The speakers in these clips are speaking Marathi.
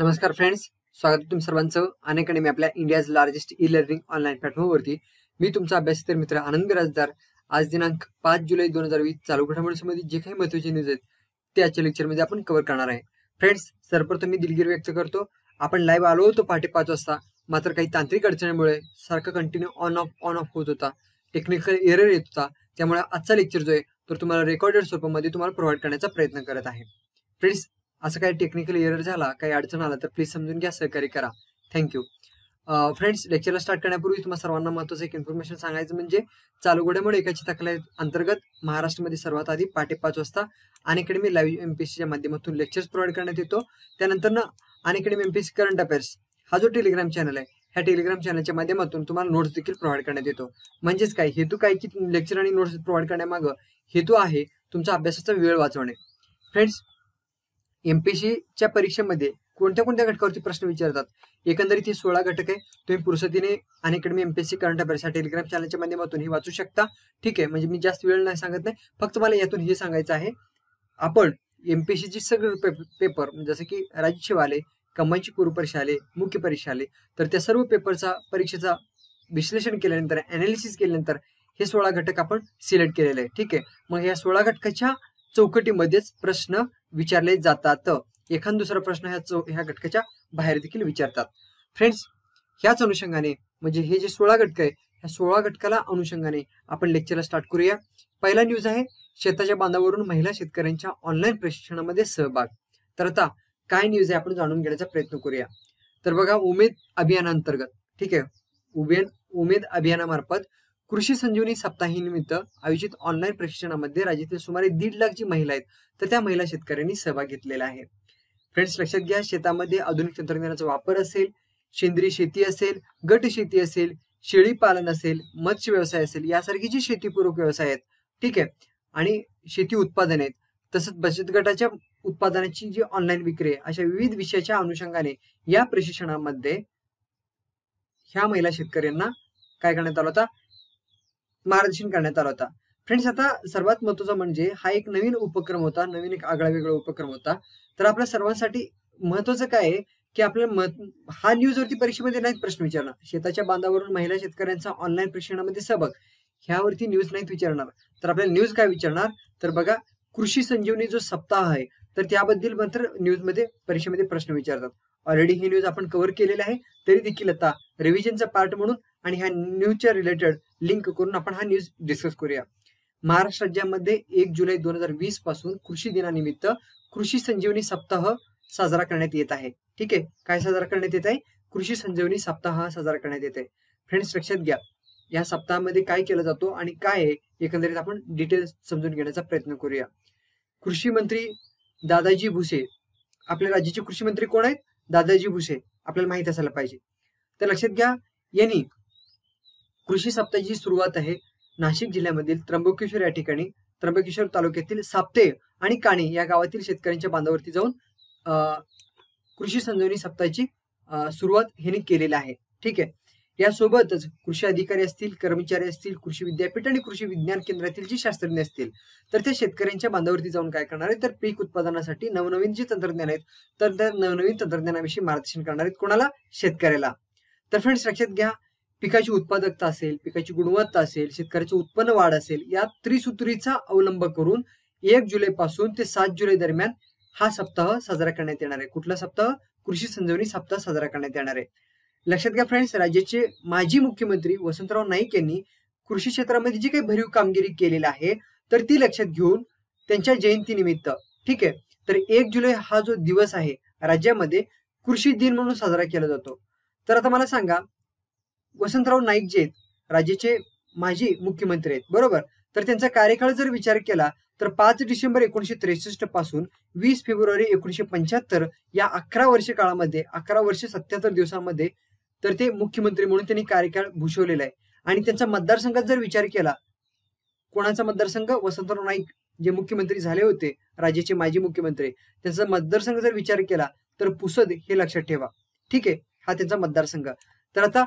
नमस्कार फ्रेंड्स स्वागत आहे तुम्ही सर्वांचं अनेकांनी मी आपल्या India's largest e learning online प्लॅटफॉर्मवरती मी तुमचा अभ्यासतर मित्र आनंद बिराजदार आज दिनांक पाच जुलै दोन हजार वीस चालू जे काही महत्वाचे न्यूज आहेत ते आजच्या लेक्चरमध्ये आपण कव्हर करणार आहे फ्रेंड्स सर्वप्रथम मी दिलगिरी व्यक्त करतो आपण लाईव्ह आलो होतो पहाटे पाच वाजता मात्र काही तांत्रिक अडचणीमुळे सारखं continue on off on off होत होता टेक्निकल एरर येत होता त्यामुळे आजचा लेक्चर जो आहे तो तुम्हाला रेकॉर्डेड स्वरूपामध्ये तुम्हाला प्रोव्हाइड करण्याचा प्रयत्न करत आहे फ्रेंड्स असं काही टेक्निकल एरर झाला काही अडचण आला तर प्लीज समजून घ्या सहकार्य करा थँक्यू फ्रेंड्स लेक्चरला स्टार्ट करण्यापूर्वी तुम्हाला सर्वांना महत्वाचं एक इन्फॉर्मेशन सांगायचं म्हणजे चालू घोड्यामुळे एकाची तक्रार अंतर्गत महाराष्ट्रामध्ये सर्वात आधी पाठे पाच वाजता मी लाईव्ह सीच्या माध्यमातून लेक्चर्स प्रोव्हाइड करण्यात येतो त्यानंतर ना पी सी करंट अफेअर्स हा जो टेलिग्राम चॅनल आहे ह्या टेलिग्राम चॅनलच्या माध्यमातून तुम्हाला नोट्स देखील प्रोव्हाइड करण्यात येतो म्हणजेच काय हेतू काय की लेक्चर आणि नोट्स प्रोव्हाइड करण्यामागं हेतू आहे तुमचा अभ्यासाचा वेळ वाचवणे फ्रेंड्स एमपीसीच्या परीक्षेमध्ये कोणत्या कोणत्या घटकावरती प्रश्न विचारतात एकंदरीत हे सोळा घटक आहे तुम्ही पुरुषतीने अनॅकडमी सी करंट अफेअर्सच्या टेलिग्राम चॅनलच्या माध्यमातून हे वाचू शकता ठीक आहे म्हणजे मी जास्त वेळ नाही सांगत नाही फक्त मला यातून हे सांगायचं आहे आपण ची सगळे पेपर जसं की राज्यसेवा आले कमाईची पूर्व आले मुख्य परीक्षा आले तर त्या सर्व पेपरचा परीक्षेचा विश्लेषण केल्यानंतर अनालिसिस केल्यानंतर हे सोळा घटक आपण सिलेक्ट केलेले आहे ठीक आहे मग या सोळा घटकाच्या चौकटीमध्येच प्रश्न विचारले जातात एखाद दुसरा प्रश्न ह्या चौ ह्या घटकाच्या बाहेर देखील विचारतात फ्रेंड्स ह्याच अनुषंगाने म्हणजे हे जे सोळा घटक आहे ह्या सोळा घटकाला अनुषंगाने आपण लेक्चरला स्टार्ट करूया पहिला न्यूज आहे शेताच्या बांधावरून महिला शेतकऱ्यांच्या ऑनलाईन प्रशिक्षणामध्ये सहभाग तर आता काय न्यूज आहे आपण जाणून घेण्याचा प्रयत्न करूया तर बघा उमेद अभियानांतर्गत ठीक आहे उमेद उमेद अभियानामार्फत कृषी संजीवनी सप्ताहानिमित्त आयोजित ऑनलाईन प्रशिक्षणामध्ये राज्यातील सुमारे दीड लाख जी महिला आहेत तर त्या महिला शेतकऱ्यांनी सहभाग घेतलेला आहे फ्रेंड्स लक्षात घ्या शेतामध्ये आधुनिक तंत्रज्ञानाचा वापर असेल सेंद्रिय शेती असेल गट शेती असेल शेळी पालन असेल मत्स्य व्यवसाय असेल यासारखी जी शेतीपूरक व्यवसाय आहेत ठीक आहे आणि शेती उत्पादन आहेत तसंच बचत गटाच्या उत्पादनाची जी ऑनलाईन विक्री आहे अशा विविध विषयाच्या अनुषंगाने या प्रशिक्षणामध्ये ह्या महिला शेतकऱ्यांना काय करण्यात आलं होतं मार्गदर्शन करण्यात आला होता फ्रेंड्स आता सर्वात महत्वाचा म्हणजे हा एक नवीन उपक्रम होता नवीन एक आगळा वेगळा उपक्रम होता तर आपल्या सर्वांसाठी महत्वाचं काय आहे की आपल्याला हा न्यूज वरती परीक्षेमध्ये नाहीत प्रश्न विचारणार शेताच्या बांधावरून महिला शेतकऱ्यांचा ऑनलाईन प्रशिक्षणामध्ये सबक ह्यावरती न्यूज नाहीत विचारणार तर आपल्याला न्यूज काय विचारणार तर बघा कृषी संजीवनी जो सप्ताह आहे तर त्याबद्दल मात्र न्यूजमध्ये परीक्षेमध्ये प्रश्न विचारतात ऑलरेडी ही न्यूज आपण कव्हर केलेली आहे तरी देखील आता रिव्हिजनचा पार्ट म्हणून आणि ह्या न्यूजच्या रिलेटेड लिंक करून आपण हा न्यूज डिस्कस करूया महाराष्ट्र राज्यामध्ये एक जुलै दोन हजार वीस पासून कृषी दिनानिमित्त कृषी संजीवनी सप्ताह साजरा करण्यात येत आहे ठीक आहे काय साजरा करण्यात येत आहे कृषी संजीवनी सप्ताह साजरा करण्यात येत आहे फ्रेंड्स लक्षात घ्या या सप्ताहामध्ये काय केला जातो आणि काय आहे एकंदरीत आपण डिटेल्स समजून घेण्याचा प्रयत्न करूया कृषी मंत्री दादाजी भुसे आपल्या राज्याचे कृषी मंत्री कोण आहेत दादाजी भुसे आपल्याला माहित असायला पाहिजे तर लक्षात घ्या यांनी कृषी सप्ताहाची सुरुवात आहे नाशिक जिल्ह्यामधील त्र्यंबकेश्वर या ठिकाणी त्र्यंबकेश्वर तालुक्यातील साप्ते आणि काणे या गावातील शेतकऱ्यांच्या बांधावरती जाऊन कृषी संजीवनी सप्ताहाची सुरुवात ह्याने केलेली आहे ठीक आहे यासोबतच कृषी अधिकारी असतील कर्मचारी असतील कृषी विद्यापीठ आणि कृषी विज्ञान केंद्रातील जे शास्त्रज्ञ असतील तर ते शेतकऱ्यांच्या बांधावरती जाऊन काय करणार आहेत तर पीक उत्पादनासाठी नवनवीन जे तंत्रज्ञान आहेत तर त्या नवनवीन तंत्रज्ञानाविषयी मार्गदर्शन करणार आहेत कोणाला शेतकऱ्याला तर फ्रेंड्स लक्षात घ्या पिकाची उत्पादकता असेल पिकाची गुणवत्ता असेल शेतकऱ्याचं उत्पन्न वाढ असेल या त्रिसूत्रीचा अवलंब करून एक जुलै पासून ते सात जुलै दरम्यान हा सप्ताह साजरा करण्यात येणार आहे कुठला सप्ताह कृषी संजीवनी सप्ताह साजरा करण्यात येणार आहे लक्षात घ्या फ्रेंड्स राज्याचे माजी मुख्यमंत्री वसंतराव नाईक यांनी कृषी क्षेत्रामध्ये जी काही भरीव कामगिरी केलेली आहे तर ती लक्षात घेऊन त्यांच्या जयंतीनिमित्त ठीक आहे तर एक जुलै हा जो दिवस आहे राज्यामध्ये कृषी दिन म्हणून साजरा केला जातो तर आता मला सांगा वसंतराव नाईक जे आहेत राज्याचे माजी मुख्यमंत्री आहेत बरोबर तर त्यांचा कार्यकाळ जर विचार केला तर पाच डिसेंबर एकोणीशे त्रेसष्ट पासून वीस फेब्रुवारी एकोणीशे पंच्याहत्तर या अकरा वर्ष काळामध्ये अकरा वर्ष सत्याहत्तर दिवसामध्ये तर ते मुख्यमंत्री म्हणून त्यांनी कार्यकाळ भूषवलेला आहे आणि त्यांचा मतदारसंघात जर विचार केला कोणाचा मतदारसंघ वसंतराव नाईक जे मुख्यमंत्री झाले होते राज्याचे माजी मुख्यमंत्री त्यांचा मतदारसंघ जर विचार केला तर पुसद हे लक्षात ठेवा ठीक आहे हा त्यांचा मतदारसंघ तर आता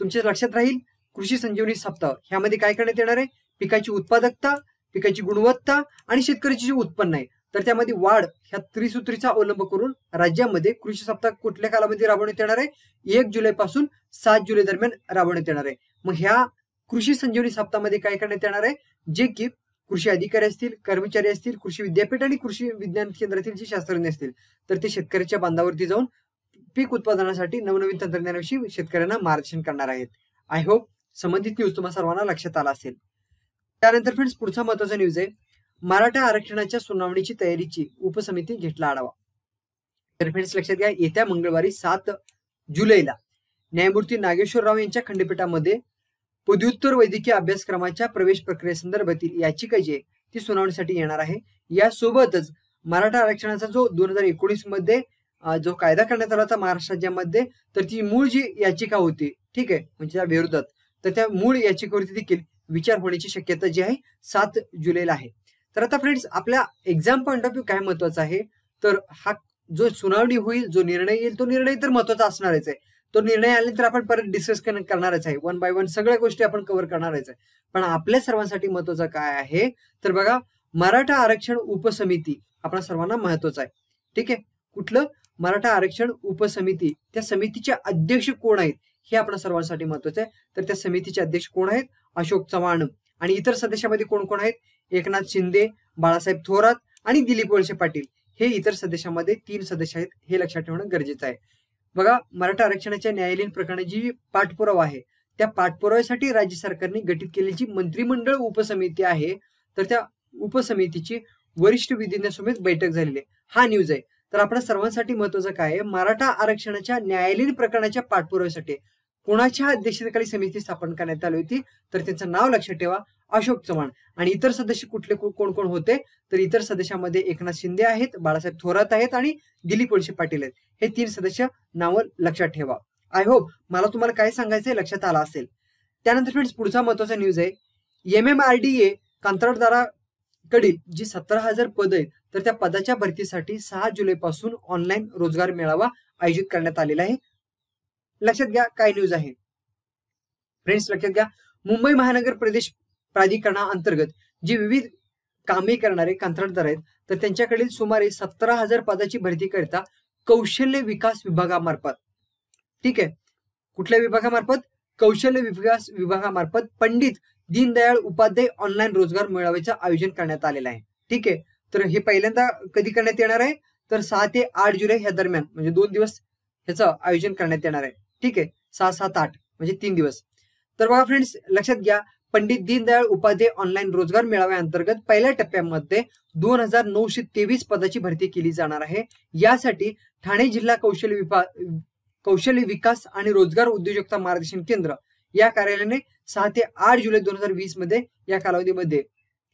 तुमच्या लक्षात राहील कृषी संजीवनी सप्ताह ह्यामध्ये काय करण्यात येणार आहे पिकाची उत्पादकता पिकाची गुणवत्ता आणि शेतकऱ्याचे जे उत्पन्न आहे तर त्यामध्ये वाढ ह्या त्रिसूत्रीचा अवलंब करून राज्यामध्ये कृषी सप्ताह कुठल्या कालामध्ये राबवण्यात येणार आहे एक जुलैपासून सात जुलै दरम्यान राबवण्यात येणार आहे मग ह्या कृषी संजीवनी सप्ताहामध्ये काय करण्यात येणार आहे जे की कृषी अधिकारी असतील कर्मचारी असतील कृषी विद्यापीठ आणि कृषी विज्ञान केंद्रातील जे शास्त्रज्ञ असतील तर ते शेतकऱ्याच्या बांधावरती जाऊन पीक उत्पादनासाठी नवनवीन तंत्रज्ञानाविषयी शेतकऱ्यांना मार्गदर्शन करणार आहेत आय होप संबंधित न्यूज तुम्हाला सर्वांना लक्षात आला असेल त्यानंतर फ्रेंड्स पुढचा महत्वाचा न्यूज आहे मराठा आरक्षणाच्या सुनावणीची तयारीची उपसमिती घेतला आढावा तर फ्रेंड्स लक्षात घ्या येत्या मंगळवारी सात जुलैला न्यायमूर्ती नागेश्वर राव यांच्या खंडपीठामध्ये पदव्युत्तर वैद्यकीय अभ्यासक्रमाच्या प्रवेश प्रक्रियेसंदर्भातील याचिका जी ती सुनावणीसाठी येणार आहे यासोबतच मराठा आरक्षणाचा जो दोन हजार एकोणीस मध्ये जो कायदा करण्यात आला होता महाराष्ट्र राज्यामध्ये तर ती मूळ जी याचिका होती ठीक आहे म्हणजे त्या विरोधात तर त्या मूळ याचिकेवरती देखील विचार होण्याची शक्यता जी आहे सात जुलैला आहे तर आता फ्रेंड्स आपल्या एक्झाम पॉईंट ऑफ व्ह्यू काय महत्वाचा आहे तर हा जो सुनावणी होईल जो निर्णय येईल तो निर्णय तर महत्वाचा असणारच आहे तो निर्णय आल्यानंतर आपण परत डिस्कस करणारच आहे वन बाय वन सगळ्या गोष्टी आपण कव्हर करणारच आहे पण आपल्या सर्वांसाठी महत्वाचा काय आहे तर बघा मराठा आरक्षण उपसमिती आपल्या सर्वांना महत्वाचं आहे ठीक आहे कुठलं मराठा आरक्षण उपसमिती त्या समितीचे अध्यक्ष कोण आहेत हे आपल्या सर्वांसाठी महत्वाचं आहे तर त्या समितीचे अध्यक्ष कोण आहेत अशोक चव्हाण आणि इतर सदस्यामध्ये कोण कोण आहेत एकनाथ शिंदे बाळासाहेब थोरात आणि दिलीप वळसे पाटील हे इतर सदस्यांमध्ये तीन सदस्य आहेत हे लक्षात ठेवणं गरजेचं आहे बघा मराठा आरक्षणाच्या न्यायालयीन प्रकरणाची जी पाठपुरावा आहे त्या पाठपुराव्यासाठी राज्य सरकारने गठीत केलेली जी मंत्रिमंडळ उपसमिती आहे तर त्या उपसमितीची वरिष्ठ विधीज्ञासमेत बैठक झालेली आहे हा न्यूज आहे तर आपल्या सर्वांसाठी महत्वाचं काय आहे मराठा आरक्षणाच्या न्यायालयीन प्रकरणाच्या पाठपुराव्यासाठी कोणाच्या अध्यक्षतेखाली समिती स्थापन करण्यात आली होती तर त्यांचं नाव लक्षात ठेवा अशोक चव्हाण आणि इतर सदस्य कुठले कोण कोण होते तर इतर सदस्यामध्ये एकनाथ शिंदे आहेत बाळासाहेब थोरात आहेत आणि दिलीप वळसे पाटील आहेत हे तीन सदस्य नावं लक्षात ठेवा आय होप मला तुम्हाला काय सांगायचं लक्षात आलं असेल त्यानंतर फ्रेंड्स पुढचा महत्वाचा न्यूज आहे M M R D A कंत्राटदाराकडील जी सतरा हजार पद आहेत तर त्या पदाच्या भरतीसाठी सहा जुलैपासून ऑनलाईन रोजगार मेळावा आयोजित करण्यात आलेला आहे लक्षात घ्या काय न्यूज आहे फ्रेंड्स लक्षात घ्या मुंबई महानगर प्रदेश प्राधिकरणाअंतर्गत जी विविध कामे करणारे कंत्राटदार आहेत तर त्यांच्याकडील सुमारे सतरा हजार पदाची भरती करता कौशल्य विकास विभागामार्फत ठीक आहे कुठल्या विभागामार्फत कौशल्य विकास विभागामार्फत पंडित दीनदयाळ उपाध्याय ऑनलाईन रोजगार मेळाव्याचं आयोजन करण्यात आलेलं आहे ठीक आहे तर हे पहिल्यांदा कधी करण्यात येणार आहे तर सहा ते आठ जुलै ह्या दरम्यान म्हणजे दोन दिवस ह्याचं आयोजन करण्यात येणार आहे ठीक आहे सहा सात आठ म्हणजे तीन दिवस तर बघा फ्रेंड्स लक्षात घ्या पंडित दीनदयाळ उपाध्याय ऑनलाईन रोजगार मेळाव्याअंतर्गत पहिल्या टप्प्यामध्ये दोन हजार नऊशे तेवीस पदाची भरती केली जाणार आहे यासाठी ठाणे जिल्हा कौशल्य विभाग कौशल्य विकास आणि रोजगार उद्योजकता मार्गदर्शन केंद्र या कार्यालयाने सहा ते आठ जुलै दोन हजार वीस मध्ये या कालावधीमध्ये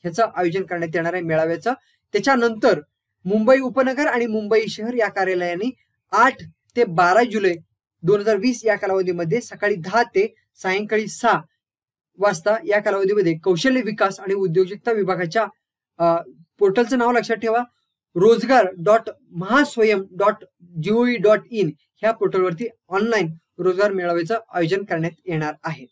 ह्याचं आयोजन करण्यात येणार आहे मेळाव्याचं त्याच्यानंतर मुंबई उपनगर आणि मुंबई शहर या कार्यालयाने आठ ते बारा जुलै दोन हजार वीस या कालावधीमध्ये सकाळी दहा ते सायंकाळी सहा वाजता या कालावधीमध्ये कौशल्य विकास आणि उद्योजकता विभागाच्या पोर्टलचं नाव लक्षात ठेवा Rojgar dot Mahaswayam dot gov dot in ह्या पोर्टलवरती ऑनलाईन रोजगार मेळाव्याचं आयोजन करण्यात येणार आहे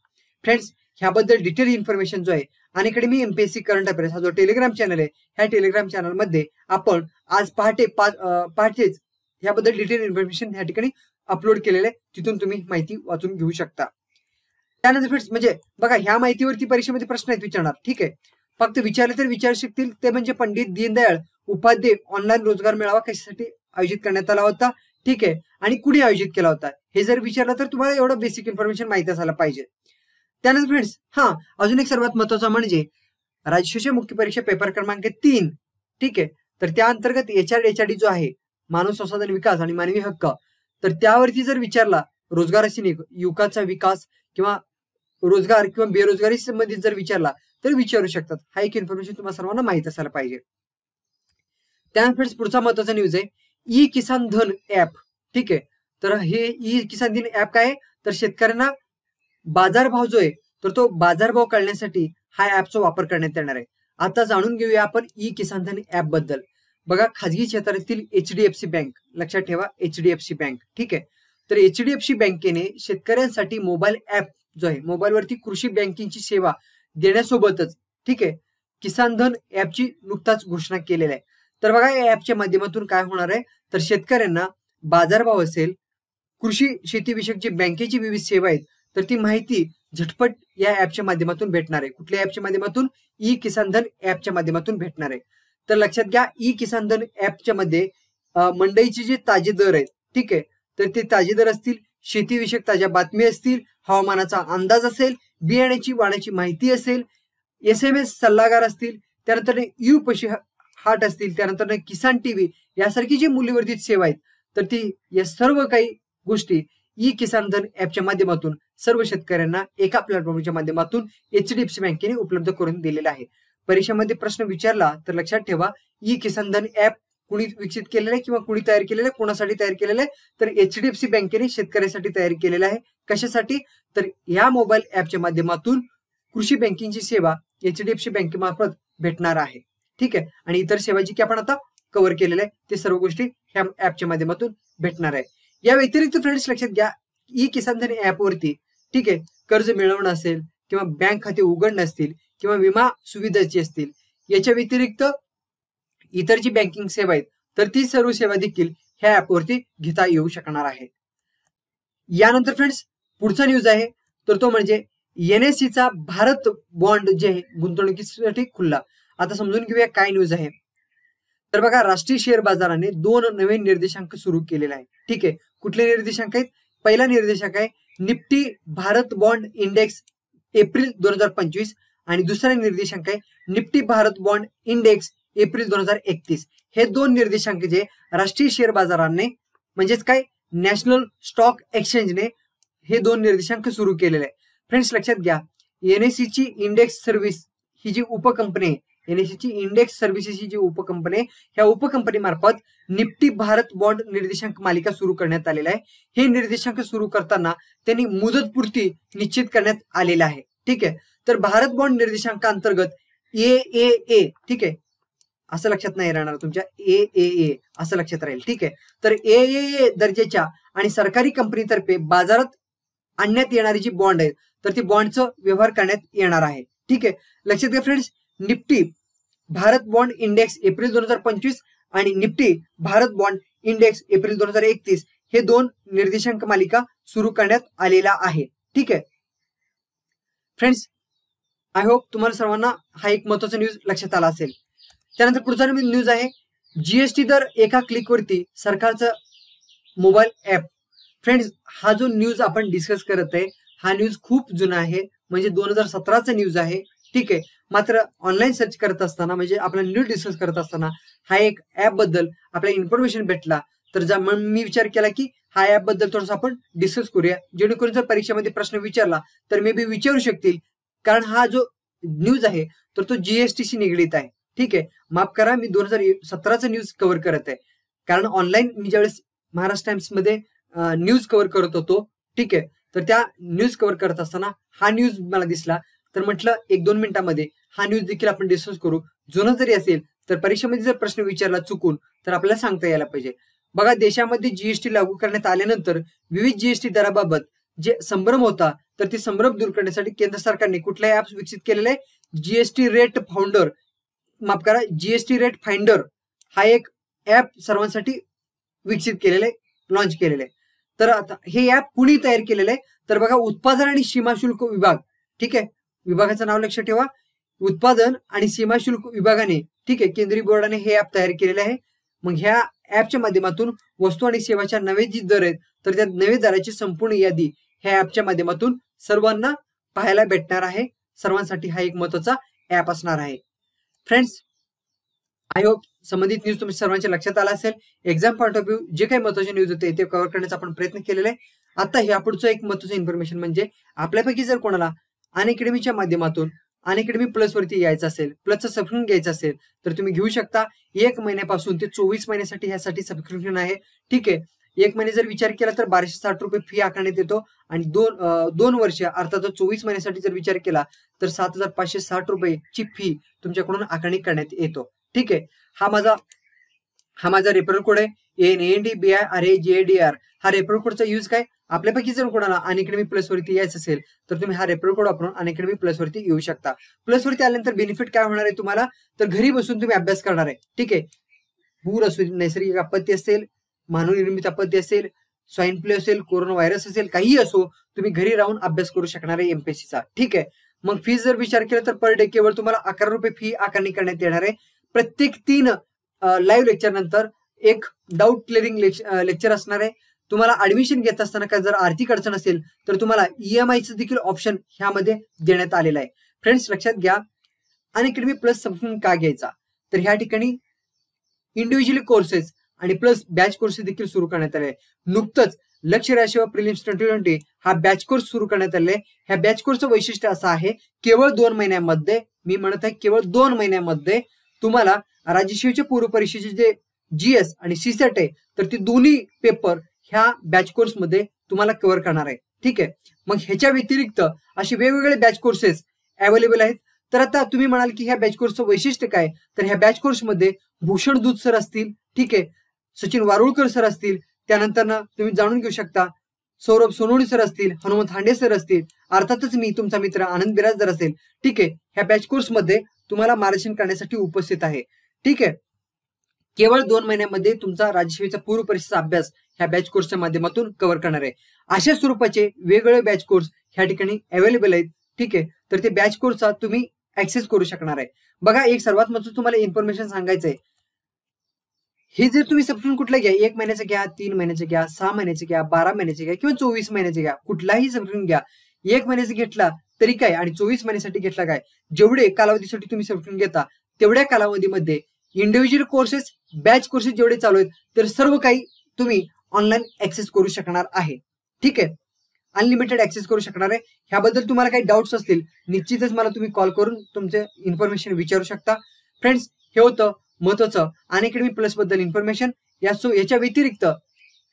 फ्रेंड्स ह्याबद्दल डिटेल इन्फॉर्मेशन जो आहे अनेकडे मी एमपीएससी करंट अफेअर्स हा जो टेलिग्राम चॅनल आहे ह्या टेलिग्राम चॅनलमध्ये आपण आज पहाटे पहाटेच ह्याबद्दल डिटेल इन्फॉर्मेशन ह्या ठिकाणी अपलोड केलेले तिथून तुम्ही माहिती वाचून घेऊ शकता त्यानंतर फ्रेंड्स म्हणजे बघा ह्या माहितीवरती परीक्षेमध्ये प्रश्न आहेत विचारणार ठीक आहे फक्त विचारले तर विचार शकतील ते म्हणजे पंडित दीनदयाळ उपाध्याय ऑनलाईन रोजगार मेळावा कशासाठी आयोजित करण्यात आला होता ठीक आहे आणि कुठे आयोजित केला होता हे जर विचारलं तर तुम्हाला एवढं बेसिक इन्फॉर्मेशन माहिती असायला पाहिजे त्यानंतर फ्रेंड्स हा अजून एक सर्वात महत्वाचा म्हणजे राजशोषे मुख्य परीक्षा पेपर क्रमांक तीन ठीक आहे तर त्या अंतर्गत आर एचआरडी जो आहे मानव संसाधन विकास आणि मानवी हक्क तर त्यावरती जर विचारला रोजगाराशी युवकाचा विकास किंवा रोजगार किंवा बेरोजगारी संबंधित जर विचारला तर विचारू शकतात हा एक इन्फॉर्मेशन तुम्हाला सर्वांना माहित असायला पाहिजे त्यानंतर पुढचा महत्वाचा न्यूज आहे ई किसान धन ऍप ठीक आहे तर हे ई किसान धन ऍप काय आहे तर शेतकऱ्यांना बाजारभाव जो आहे तर तो बाजारभाव कळण्यासाठी हा ऍपचा वापर करण्यात येणार आहे आता जाणून घेऊया आपण ई किसान धन ऍप बद्दल बघा खाजगी क्षेत्रातील एचडीएफसी बँक लक्षात ठेवा एचडीएफसी बँक ठीक आहे तर एचडीएफसी बँकेने शेतकऱ्यांसाठी मोबाईल ऍप जो आहे वरती कृषी बँकिंगची सेवा देण्यासोबतच ठीक आहे किसान धन ऍपची नुकताच घोषणा केलेली आहे तर बघा या ऍपच्या माध्यमातून काय होणार आहे तर शेतकऱ्यांना बाजारभाव असेल कृषी शेतीविषयक जे बँकेची विविध सेवा आहेत तर ती माहिती झटपट या ऍपच्या माध्यमातून भेटणार आहे कुठल्या ऍपच्या माध्यमातून ई किसान धन ऍपच्या माध्यमातून भेटणार आहे तर लक्षात घ्या ई किसान धन ऍपच्या मध्ये मंडईची जे ताजे दर आहेत ठीक आहे तर ते ताजे दर असतील शेतीविषयक ताज्या बातम्या असतील हवामानाचा अंदाज असेल बियाण्याची वाण्याची माहिती असेल एस एम एस सल्लागार असतील त्यानंतर यू पशी हाट असतील त्यानंतर किसान टीव्ही यासारखी जी मूल्यवर्धित सेवा आहेत तर ती या सर्व काही गोष्टी ई किसान धन ऍपच्या माध्यमातून सर्व शेतकऱ्यांना एका प्लॅटफॉर्मच्या माध्यमातून एच डी एफ सी बँकेने उपलब्ध करून दिलेल्या आहे परीक्षेमध्ये प्रश्न विचारला तर लक्षात ठेवा ई किसान धन ऍप कुणी विकसित केलेलं आहे किंवा कुणी तयार केलेलं आहे कोणासाठी तयार केलेलं आहे तर एचडीएफसी बँकेने शेतकऱ्यासाठी तयार केलेलं आहे कशासाठी तर या मोबाईल ऍपच्या माध्यमातून कृषी बँकिंगची सेवा एचडीएफसी बँकेमार्फत भेटणार आहे ठीक आहे आणि इतर सेवा जी की आपण आता कव्हर केलेलं आहे ते सर्व गोष्टी ह्या ऍपच्या माध्यमातून भेटणार आहे या व्यतिरिक्त फ्रेंड्स लक्षात घ्या ई किसान धन ऍपवरती ठीक आहे कर्ज मिळवणं असेल किंवा बँक खाते उघडणं असतील किंवा विमा सुविधाची असतील याच्या व्यतिरिक्त इतर जी बँकिंग सेवा आहेत तर ती सर्व सेवा देखील ह्या ऍपवरती घेता येऊ शकणार आहे यानंतर फ्रेंड्स पुढचा न्यूज आहे तर तो म्हणजे e चा भारत बॉन्ड जे आहे गुंतवणुकीसाठी खुल्ला आता समजून घेऊया काय न्यूज आहे तर बघा राष्ट्रीय शेअर बाजाराने दोन नवीन निर्देशांक सुरू केलेला आहे ठीक आहे कुठले निर्देशांक आहेत पहिला निर्देशांक आहे Nifty Bharat bond index April दोन हजार पंचवीस आणि दुसरा निर्देशांक आहे Nifty Bharat bond index April दोन हजार एकतीस हे दोन निर्देशांक जे राष्ट्रीय शेअर बाजाराने म्हणजेच काय नॅशनल स्टॉक एक्सचेंजने हे दोन निर्देशांक सुरू केलेले फ्रेंड्स लक्षात घ्या एनएससी ची इंडेक्स सर्व्हिस ही जी उपकंपनी आहे एसी ची इंडेक्स सर्व्हिसेस ही जी उपकंपनी आहे ह्या उपकंपनी मार्फत निफ्टी भारत बॉन्ड निर्देशांक मालिका सुरू करण्यात आलेला आहे हे निर्देशांक सुरू करताना त्यांनी मुदतपूर्ती निश्चित करण्यात आलेला आहे ठीक आहे तर भारत बॉन्ड निर्देशांकाअंतर्गत ए ए ए ठीक आहे असं लक्षात नाही राहणार तुमच्या ए ए ए असं लक्षात राहील ठीक आहे तर ए ए ए दर्जेच्या आणि सरकारी कंपनीतर्फे बाजारात आणण्यात येणारी जी बॉन्ड आहे तर ती बॉन्डचं व्यवहार करण्यात येणार आहे ठीक आहे लक्षात घ्या friends Nifty Bharat bond index April दोन हजार पंचवीस आणि Nifty Bharat bond index April दोन हजार एकतीस हे दोन निर्देशांक मालिका सुरू करण्यात आलेला आहे ठीक आहे फ्रेंड्स आय होप तुम्हाला सर्वांना हा एक महत्वाचा न्यूज लक्षात आला असेल त्यानंतर पुढचा न्यूज आहे जीएसटी दर एका क्लिकवरती सरकारचं मोबाईल ऍप फ्रेंड्स हा जो न्यूज आपण डिस्कस करत आहे हा न्यूज खूप जुना आहे म्हणजे दोन हजार सतराचा न्यूज आहे ठीक आहे मात्र ऑनलाईन सर्च करत असताना म्हणजे आपला न्यूज डिस्कस करत असताना हा एक ऍप बद्दल आपल्याला इन्फॉर्मेशन भेटला तर ज्या मी विचार केला की हा ऍप बद्दल थोडंसं आपण डिस्कस करूया जेणेकरून जर परीक्षेमध्ये प्रश्न विचारला तर मे बी विचारू शकतील कारण हा जो न्यूज आहे तर तो जीएसटीशी निगडीत आहे ठीक आहे माफ करा मी दोन हजार सतराचा न्यूज कव्हर करत आहे कारण ऑनलाईन मी ज्यावेळेस महाराष्ट्र टाइम्स मध्ये न्यूज कव्हर करत होतो ठीक आहे तर त्या न्यूज कव्हर करत असताना हा न्यूज मला दिसला तर म्हटलं एक दोन मिनिटांमध्ये हा न्यूज देखील आपण डिस्कस करू जुनं जरी असेल तर परीक्षेमध्ये जर प्रश्न विचारला चुकून तर आपल्याला सांगता यायला पाहिजे बघा देशामध्ये जीएसटी लागू करण्यात आल्यानंतर विविध जीएसटी दराबाबत जे संभ्रम होता तर ती संभ्रम दूर करण्यासाठी केंद्र सरकारने कुठलाही ऍप्स विकसित केलेले जीएसटी रेट फाउंडर माफ करा जीएसटी रेट फाइंडर हा एक ऍप सर्वांसाठी विकसित केलेले लॉन्च केलेले तर आता हे ऍप कुणी तयार केलेले तर बघा उत्पादन आणि सीमा शुल्क विभाग ठीक आहे विभागाचं नाव लक्षात ठेवा उत्पादन आणि सीमा शुल्क विभागाने ठीक आहे केंद्रीय बोर्डाने हे ऍप तयार केलेले आहे मग ह्या ऍपच्या माध्यमातून वस्तू आणि सेवाच्या नवे जी दर आहेत तर त्या नवे दराची संपूर्ण यादी ह्या ऍपच्या माध्यमातून सर्वांना पाहायला भेटणार आहे सर्वांसाठी हा एक महत्वाचा ऍप असणार आहे फ्रेंड्स आय होप संबंधित न्यूज तुम्ही सर्वांच्या लक्षात आला असेल एक्झाम पॉईंट ऑफ व्ह्यू जे काही महत्वाचे न्यूज होते ते कव्हर करण्याचा आपण प्रयत्न केलेला आहे आता हे पुढचं एक महत्वाचं इन्फॉर्मेशन म्हणजे आपल्यापैकी जर कोणाला अनअकॅडमीच्या माध्यमातून अनअकॅडमी प्लस वरती यायचं असेल प्लसचं सबस्क्रिप्शन घ्यायचं असेल तर तुम्ही घेऊ शकता एक महिन्यापासून ते चोवीस महिन्यासाठी ह्यासाठी सबस्क्रिप्शन आहे ठीक आहे एक महिने जर विचार केला तर बाराशे साठ रुपये फी आकारण्यात येतो आणि दोन दोन वर्ष अर्थात चोवीस महिन्यासाठी जर विचार केला तर सात हजार पाचशे साठ ची फी तुमच्याकडून आकारणी करण्यात येतो ठीक आहे हा माझा हा माझा रेफरल कोड आहे N N D B I R A J D R हा रेफरल कोडचा यूज काय आपल्यापैकी जर कोणाला अनेकडमी प्लस वरती यायचं असेल तर तुम्ही हा रेफरल कोड वापरून अनएकडमी प्लस वरती येऊ शकता प्लस वरती आल्यानंतर बेनिफिट काय होणार आहे तुम्हाला तर घरी बसून तुम्ही अभ्यास करणार आहे ठीक आहे पूर असू नैसर्गिक आपत्ती असेल मानवनिर्मित आपत्ती असेल स्वाईन फ्लू असेल कोरोना व्हायरस असेल काहीही असो तुम्ही घरी राहून अभ्यास करू शकणार आहे एमपीएससीचा ठीक आहे मग फी जर विचार केला तर पर डे केवळ तुम्हाला अकरा रुपये फी आकारणी करण्यात येणार आहे प्रत्येक तीन लाईव्ह लेक्चर नंतर एक डाऊट क्लिअरिंग लेक्चर असणार आहे तुम्हाला ऍडमिशन घेत असताना काय जर आर्थिक अडचण असेल तर तुम्हाला ईएमआयचं e देखील ऑप्शन ह्यामध्ये देण्यात आलेलं आहे फ्रेंड्स लक्षात घ्या अनअकॅडमी प्लस समथिंग का घ्यायचा तर ह्या ठिकाणी इंडिव्हिज्युअल कोर्सेस आणि प्लस बॅच कोर्स देखील सुरू करण्यात आले नुकतंच लक्ष व प्रिलिम्स ट्वेंटी ट्वेंटी हा बॅच कोर्स सुरू करण्यात आले ह्या बॅच कोर्सचं वैशिष्ट्य असं आहे केवळ दोन महिन्यांमध्ये मी म्हणत आहे केवळ दोन महिन्यामध्ये तुम्हाला राज्यसेवेच्या पूर्व परीक्षेचे जे जीएस आणि सीसेट आहे तर ती दोन्ही पेपर ह्या बॅच कोर्समध्ये तुम्हाला कव्हर करणार आहे ठीक आहे मग ह्याच्या व्यतिरिक्त असे वेगवेगळे बॅच कोर्सेस अवेलेबल आहेत तर आता तुम्ही म्हणाल की ह्या बॅच कोर्सचं वैशिष्ट्य काय तर ह्या बॅच कोर्समध्ये भूषण दूध सर असतील ठीक आहे सचिन वारुळकर सर असतील त्यानंतर तुम्ही जाणून घेऊ शकता सौरभ सोनोणी सर असतील हनुमंत हांडे सर असतील अर्थातच मी तुमचा मित्र आनंद बिराजदार असेल ठीक आहे ह्या बॅच कोर्स मध्ये तुम्हाला मार्गदर्शन करण्यासाठी उपस्थित आहे ठीक आहे केवळ दोन महिन्यामध्ये तुमचा राज्यसेवेचा पूर्व परीक्षेचा अभ्यास ह्या बॅच कोर्सच्या माध्यमातून कव्हर करणार आहे अशा स्वरूपाचे वेगवेगळे बॅच कोर्स ह्या ठिकाणी अवेलेबल आहेत ठीक आहे तर ते बॅच कोर्सचा तुम्ही ऍक्सेस करू शकणार आहे बघा एक सर्वात महत्वाचं तुम्हाला इन्फॉर्मेशन सांगायचं आहे हे जर तुम्ही सबस्क्रिप्शन कुठलं घ्या एक महिन्याचं घ्या तीन महिन्याचं घ्या सहा महिन्याचे घ्या बारा महिन्याचे घ्या किंवा चोवीस महिन्याचे घ्या कुठलाही सबस्क्रिप्शन घ्या एक महिन्याचं घेतला तरी काय आणि चोवीस महिन्यासाठी घेतला काय जेवढे कालावधीसाठी तुम्ही सबस्क्रिप्शन घेता तेवढ्या कालावधीमध्ये इंडिव्हिज्युअल कोर्सेस बॅच कोर्सेस जेवढे चालू आहेत तर सर्व काही तुम्ही ऑनलाईन ऍक्सेस करू शकणार आहे ठीक आहे अनलिमिटेड ऍक्सेस करू शकणार आहे ह्याबद्दल तुम्हाला काही डाऊट्स असतील निश्चितच मला तुम्ही कॉल करून तुमचे इन्फॉर्मेशन विचारू शकता फ्रेंड्स हे होतं महत्वाचं अनअकॅडमी प्लस बद्दल इन्फॉर्मेशन या सो याच्या व्यतिरिक्त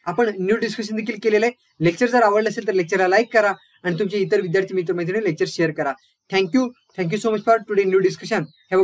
आपण न्यू डिस्कशन देखील केलेलं आहे लेक्चर जर आवडलं असेल तर लेक्चरला लाईक करा आणि तुमचे इतर विद्यार्थी मित्र मैत्रिणी लेक्चर शेअर करा thank you thank you so much for today new discussion have